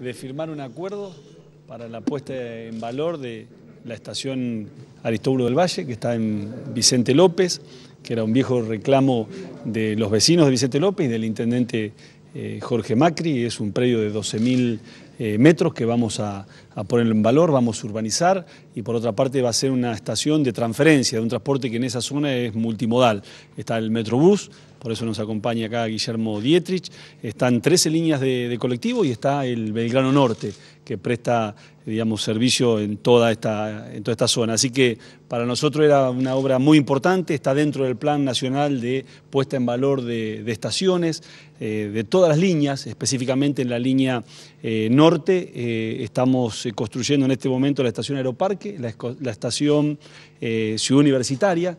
de firmar un acuerdo para la puesta en valor de la estación Aristóbulo del Valle, que está en Vicente López, que era un viejo reclamo de los vecinos de Vicente López y del intendente eh, Jorge Macri, es un predio de 12.000 eh, metros que vamos a, poner en valor, vamos a urbanizar y por otra parte va a ser una estación de transferencia de un transporte que en esa zona es multimodal. Está el Metrobús, por eso nos acompaña acá Guillermo Dietrich, están 13 líneas de, de colectivo y está el Belgrano Norte, que presta digamos, servicio en toda, esta, en toda esta zona. Así que para nosotros era una obra muy importante, está dentro del Plan Nacional de Puesta en Valor de, Estaciones, eh, de todas las líneas, específicamente en la línea eh, norte. Eh, estamos construyendo en este momento la estación Aeroparque, la, la estación Ciudad Universitaria,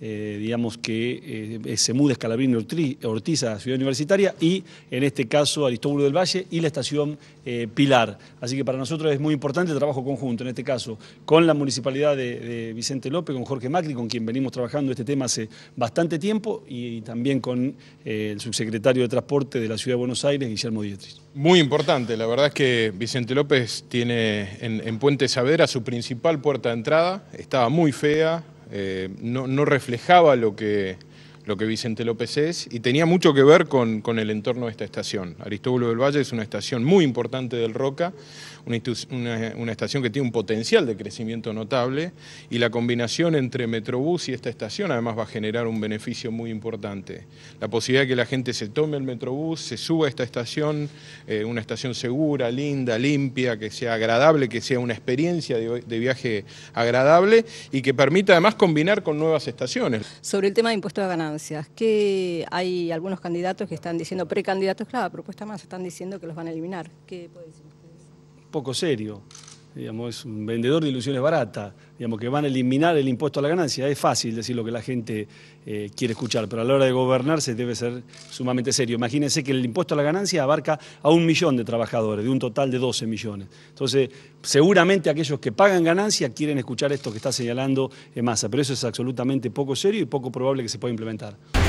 eh, digamos que eh, se muda Escalabrín Ortiz a Ciudad Universitaria y en este caso Aristóbulo del Valle y la estación eh, Pilar. Así que para nosotros es muy importante el trabajo conjunto, en este caso con la municipalidad de, Vicente López, con Jorge Macri, con quien venimos trabajando este tema hace bastante tiempo y, también con el subsecretario de Transporte de la Ciudad de Buenos Aires, Guillermo Dietrich. Muy importante, la verdad es que Vicente López tiene en, Puente Saavedra su principal puerta de entrada, estaba muy fea, eh, no, reflejaba lo que, lo que Vicente López es y tenía mucho que ver con, el entorno de esta estación. Aristóbulo del Valle es una estación muy importante del Roca, una, estación que tiene un potencial de crecimiento notable y la combinación entre Metrobús y esta estación además va a generar un beneficio muy importante. La posibilidad de que la gente se tome el Metrobús, se suba a esta estación, eh, una estación segura, linda, limpia, que sea agradable, que sea una experiencia de, viaje agradable y que permita además combinar con nuevas estaciones. Sobre el tema de impuestos a ganado que hay algunos candidatos que están diciendo, precandidatos, claro, propuesta más, están diciendo que los van a eliminar. ¿Qué puede decir usted? Poco serio digamos, es un vendedor de ilusiones barata, digamos, que van a eliminar el impuesto a la ganancia. Es fácil decir lo que la gente eh, quiere escuchar, pero a la hora de gobernarse debe ser sumamente serio. Imagínense que el impuesto a la ganancia abarca a un millón de trabajadores, de un total de 12 millones. Entonces, seguramente aquellos que pagan ganancia quieren escuchar esto que está señalando Massa, pero eso es absolutamente poco serio y poco probable que se pueda implementar.